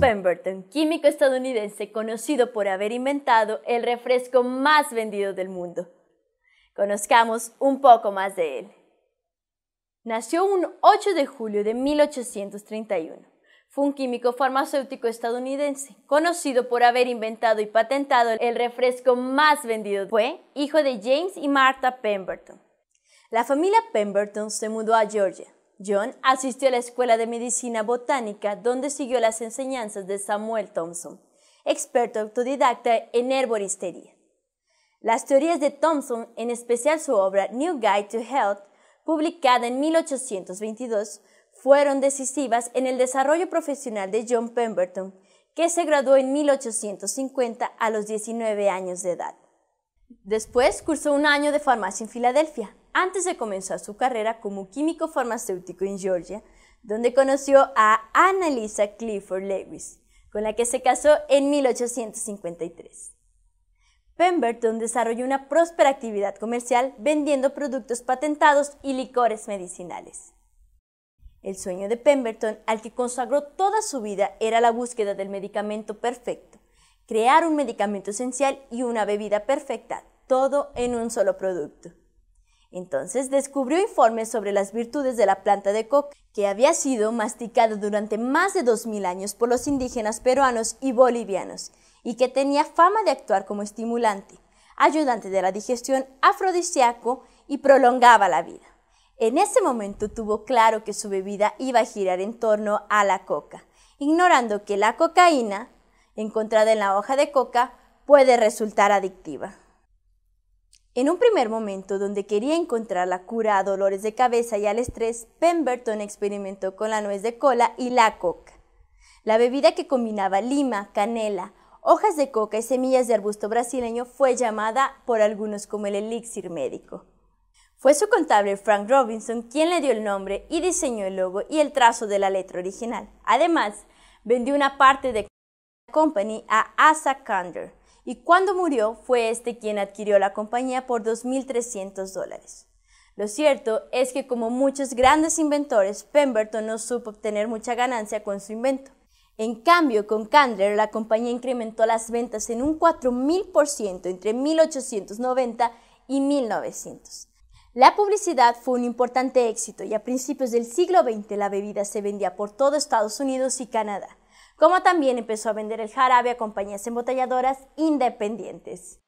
Pemberton, químico estadounidense conocido por haber inventado el refresco más vendido del mundo. Conozcamos un poco más de él. Nació un 8 de julio de 1831. Fue un químico farmacéutico estadounidense, conocido por haber inventado y patentado el refresco más vendido. Fue hijo de James y Martha Pemberton. La familia Pemberton se mudó a Georgia, John asistió a la Escuela de Medicina Botánica, donde siguió las enseñanzas de Samuel Thompson, experto autodidacta en herboristería. Las teorías de Thompson, en especial su obra New Guide to Health, publicada en 1822, fueron decisivas en el desarrollo profesional de John Pemberton, que se graduó en 1850 a los 19 años de edad. Después cursó un año de farmacia en Filadelfia, antes de comenzar su carrera como químico farmacéutico en Georgia, donde conoció a Annalisa Clifford Lewis, con la que se casó en 1853. Pemberton desarrolló una próspera actividad comercial vendiendo productos patentados y licores medicinales. El sueño de Pemberton, al que consagró toda su vida, era la búsqueda del medicamento perfecto, crear un medicamento esencial y una bebida perfecta, todo en un solo producto. Entonces descubrió informes sobre las virtudes de la planta de coca, que había sido masticada durante más de 2.000 años por los indígenas peruanos y bolivianos, y que tenía fama de actuar como estimulante, ayudante de la digestión, afrodisíaco y prolongaba la vida. En ese momento tuvo claro que su bebida iba a girar en torno a la coca, ignorando que la cocaína, encontrada en la hoja de coca, puede resultar adictiva. En un primer momento, donde quería encontrar la cura a dolores de cabeza y al estrés, Pemberton experimentó con la nuez de cola y la coca. La bebida que combinaba lima, canela, hojas de coca y semillas de arbusto brasileño fue llamada por algunos como el elixir médico. Fue su contable Frank Robinson quien le dio el nombre y diseñó el logo y el trazo de la letra original. Además, vendió una parte de la Company a Asa Kander, y cuando murió fue este quien adquirió la compañía por 2.300 dólares. Lo cierto es que como muchos grandes inventores, Pemberton no supo obtener mucha ganancia con su invento. En cambio, con Candler, la compañía incrementó las ventas en un 4.000% entre 1890 y 1900. La publicidad fue un importante éxito y a principios del siglo XX la bebida se vendía por todo Estados Unidos y Canadá como también empezó a vender el jarabe a compañías embotelladoras independientes.